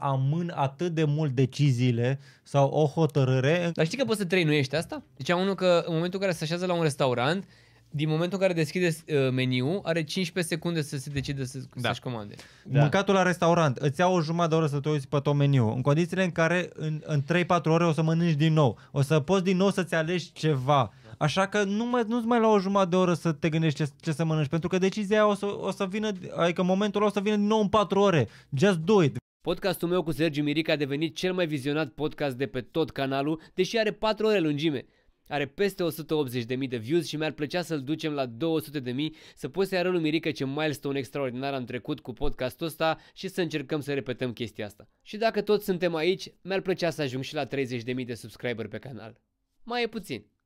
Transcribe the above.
amân atât de mult deciziile sau o hotărâre. Dar știi că poți să trăinuiești asta? Deci am unul că în momentul în care se așează la un restaurant, din momentul în care deschide uh, meniu, are 15 secunde să se decide să, da. să-și comande. Da. Mâncatul la restaurant, îți ia o jumătate de oră să te uiți pe tot meniu, în condițiile în care în, în 3-4 ore o să mănânci din nou, o să poți din nou să-ți alegi ceva. Așa că nu mai, nu-ți mai la o jumătate de oră să te gândești ce, ce să mănânci, pentru că decizia o să, o să vină, adică momentul o să vină din nou în 4 ore. Just do it. Podcastul meu cu Sergiu Mirica a devenit cel mai vizionat podcast de pe tot canalul, deși are 4 ore lungime. Are peste 180.000 de views și mi-ar plăcea să-l ducem la 200.000, să poți să-i arăt lui Mirica ce milestone extraordinar am trecut cu podcastul ăsta și să încercăm să repetăm chestia asta. Și dacă toți suntem aici, mi-ar plăcea să ajung și la 30.000 de subscriberi pe canal. Mai e puțin.